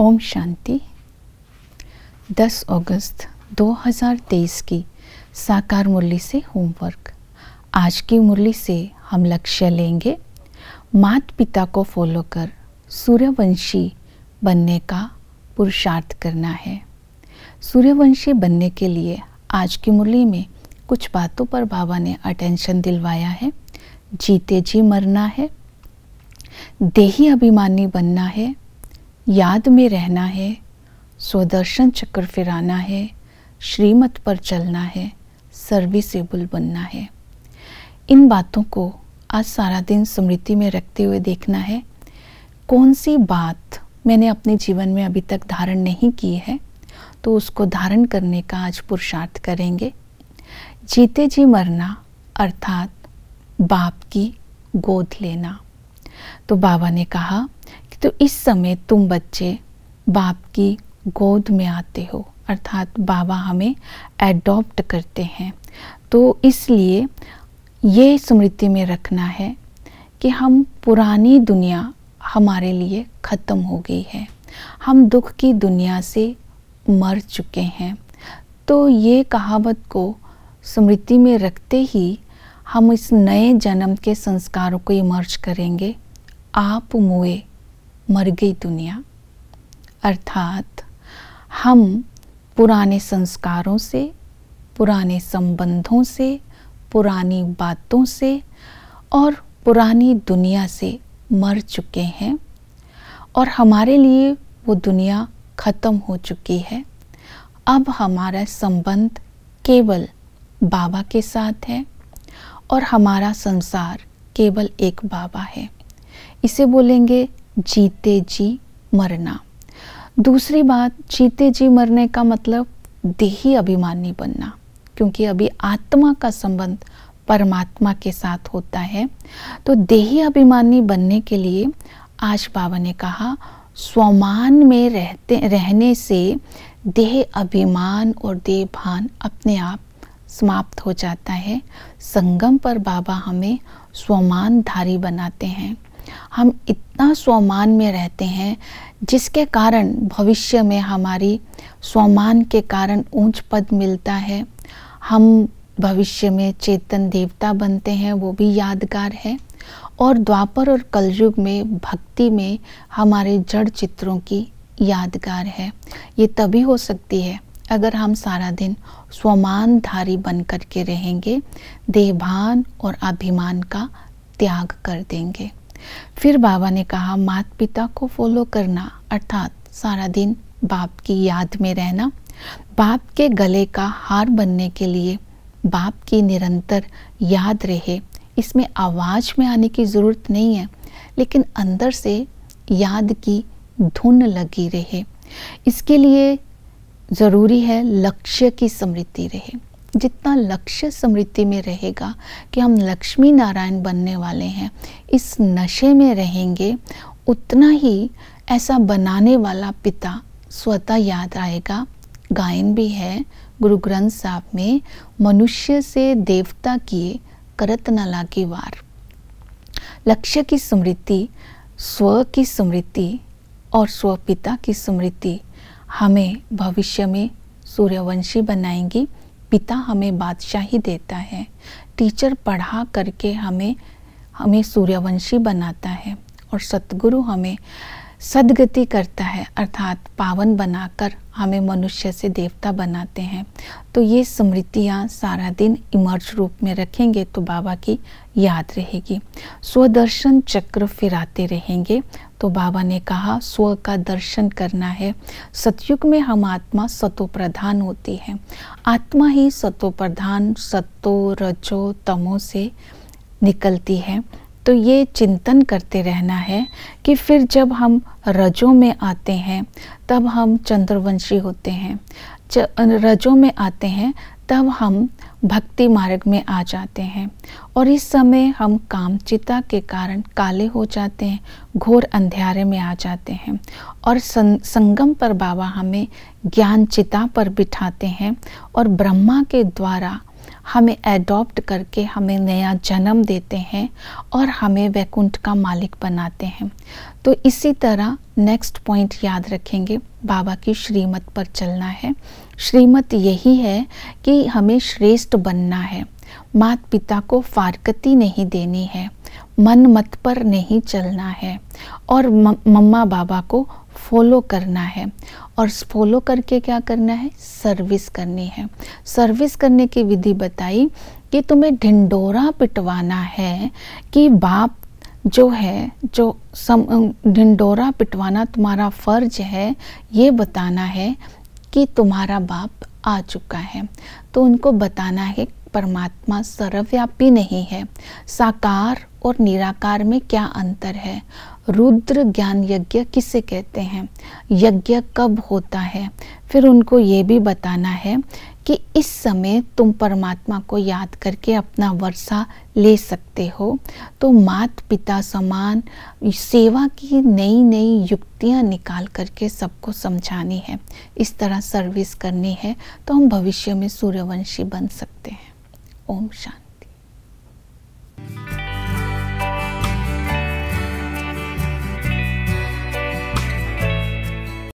ओम शांति 10 अगस्त 2023 की साकार मुरली से होमवर्क आज की मुरली से हम लक्ष्य लेंगे मात पिता को फॉलो कर सूर्यवंशी बनने का पुरुषार्थ करना है सूर्यवंशी बनने के लिए आज की मुरली में कुछ बातों पर बाबा ने अटेंशन दिलवाया है जीते जी मरना है देही अभिमानी बनना है याद में रहना है स्वदर्शन चक्र फिराना है श्रीमत पर चलना है सर्विसेबल बनना है इन बातों को आज सारा दिन स्मृति में रखते हुए देखना है कौन सी बात मैंने अपने जीवन में अभी तक धारण नहीं की है तो उसको धारण करने का आज पुरुषार्थ करेंगे जीते जी मरना अर्थात बाप की गोद लेना तो बाबा ने कहा तो इस समय तुम बच्चे बाप की गोद में आते हो अर्थात बाबा हमें एडॉप्ट करते हैं तो इसलिए ये स्मृति में रखना है कि हम पुरानी दुनिया हमारे लिए ख़त्म हो गई है हम दुख की दुनिया से मर चुके हैं तो ये कहावत को स्मृति में रखते ही हम इस नए जन्म के संस्कारों को इमर्ज करेंगे आप मुए मर गई दुनिया अर्थात हम पुराने संस्कारों से पुराने संबंधों से पुरानी बातों से और पुरानी दुनिया से मर चुके हैं और हमारे लिए वो दुनिया ख़त्म हो चुकी है अब हमारा संबंध केवल बाबा के साथ है और हमारा संसार केवल एक बाबा है इसे बोलेंगे जीते जी मरना दूसरी बात जीते जी मरने का मतलब देही अभिमानी बनना क्योंकि अभी आत्मा का संबंध परमात्मा के साथ होता है तो देही अभिमानी बनने के लिए आज बाबा ने कहा स्वमान में रहते रहने से देह अभिमान और देह भान अपने आप समाप्त हो जाता है संगम पर बाबा हमें स्वमानधारी बनाते हैं हम इतना स्वमान में रहते हैं जिसके कारण भविष्य में हमारी स्वमान के कारण ऊंच पद मिलता है हम भविष्य में चेतन देवता बनते हैं वो भी यादगार है और द्वापर और कलयुग में भक्ति में हमारे जड़ चित्रों की यादगार है ये तभी हो सकती है अगर हम सारा दिन स्वमानधारी बन करके रहेंगे देहभान और अभिमान का त्याग कर देंगे फिर बाबा ने कहा माता पिता को फॉलो करना अर्थात सारा दिन बाप की याद में रहना बाप के गले का हार बनने के लिए बाप की निरंतर याद रहे इसमें आवाज़ में आने की ज़रूरत नहीं है लेकिन अंदर से याद की धुन लगी रहे इसके लिए ज़रूरी है लक्ष्य की समृद्धि रहे जितना लक्ष्य समृद्धि में रहेगा कि हम लक्ष्मी नारायण बनने वाले हैं इस नशे में रहेंगे उतना ही ऐसा बनाने वाला पिता स्वतः याद आएगा गायन भी है गुरु ग्रंथ साहब में मनुष्य से देवता किए करत नला की वार लक्ष्य की स्मृति स्व की स्मृति और स्वपिता की स्मृति हमें भविष्य में सूर्यवंशी बनाएंगी पिता हमें बादशाही देता है टीचर पढ़ा करके हमें हमें सूर्यवंशी बनाता है और सतगुरु हमें सदगति करता है अर्थात पावन बनाकर हमें मनुष्य से देवता बनाते हैं तो ये स्मृतियाँ सारा दिन इमर्ज रूप में रखेंगे तो बाबा की याद रहेगी स्वदर्शन चक्र फिराते रहेंगे तो बाबा ने कहा स्व का दर्शन करना है सतयुग में हम आत्मा सतो प्रधान होती है आत्मा ही सतो प्रधान सतो रजो तमो से निकलती है तो ये चिंतन करते रहना है कि फिर जब हम रजों में आते हैं तब हम चंद्रवंशी होते हैं रजों में आते हैं तब हम भक्ति मार्ग में आ जाते हैं और इस समय हम कामचिता के कारण काले हो जाते हैं घोर अंधेरे में आ जाते हैं और संगम पर बाबा हमें ज्ञान चिता पर बिठाते हैं और ब्रह्मा के द्वारा हमें एडॉप्ट करके हमें नया जन्म देते हैं और हमें वैकुंठ का मालिक बनाते हैं तो इसी तरह नेक्स्ट पॉइंट याद रखेंगे बाबा की श्रीमत पर चलना है श्रीमत यही है कि हमें श्रेष्ठ बनना है मात पिता को फारकती नहीं देनी है मन मत पर नहीं चलना है और मम्मा बाबा को फॉलो करना है और फॉलो करके क्या करना है सर्विस करनी है सर्विस करने की विधि बताई कि तुम्हें ढिंडोरा पिटवाना है कि बाप जो है जो सम ढिंडोरा पिटवाना तुम्हारा फर्ज है ये बताना है कि तुम्हारा बाप आ चुका है तो उनको बताना है परमात्मा सर्वव्यापी नहीं है साकार और निराकार में क्या अंतर है रुद्र ज्ञान यज्ञ किसे कहते हैं यज्ञ कब होता है फिर उनको ये भी बताना है कि इस समय तुम परमात्मा को याद करके अपना वर्षा ले सकते हो तो मात पिता समान सेवा की नई नई युक्तियाँ निकाल करके सबको समझानी है इस तरह सर्विस करनी है तो हम भविष्य में सूर्यवंशी बन सकते हैं ओम शांति